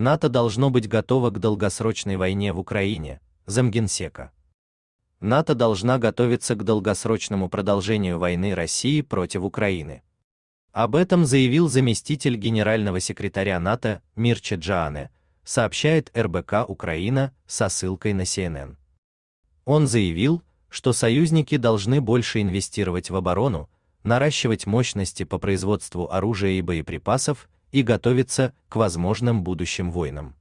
НАТО должно быть готово к долгосрочной войне в Украине, замгенсека. НАТО должна готовиться к долгосрочному продолжению войны России против Украины. Об этом заявил заместитель генерального секретаря НАТО Мирче Джаане, сообщает РБК Украина со ссылкой на CNN. Он заявил, что союзники должны больше инвестировать в оборону, наращивать мощности по производству оружия и боеприпасов и готовится к возможным будущим войнам.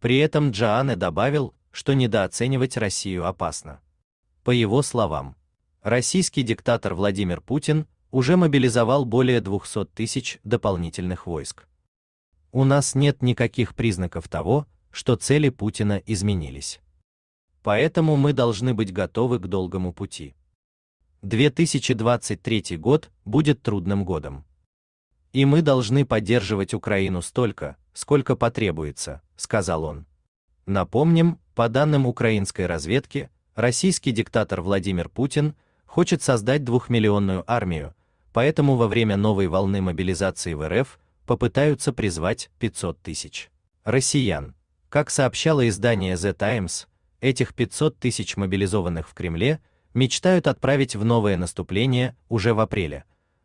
При этом Джаане добавил, что недооценивать Россию опасно. По его словам, российский диктатор Владимир Путин уже мобилизовал более 200 тысяч дополнительных войск. У нас нет никаких признаков того, что цели Путина изменились. Поэтому мы должны быть готовы к долгому пути. 2023 год будет трудным годом. И мы должны поддерживать Украину столько, сколько потребуется, сказал он. Напомним, по данным украинской разведки, российский диктатор Владимир Путин хочет создать двухмиллионную армию, поэтому во время новой волны мобилизации в РФ попытаются призвать 500 тысяч россиян. Как сообщало издание The Times, этих 500 тысяч мобилизованных в Кремле мечтают отправить в новое наступление уже в апреле –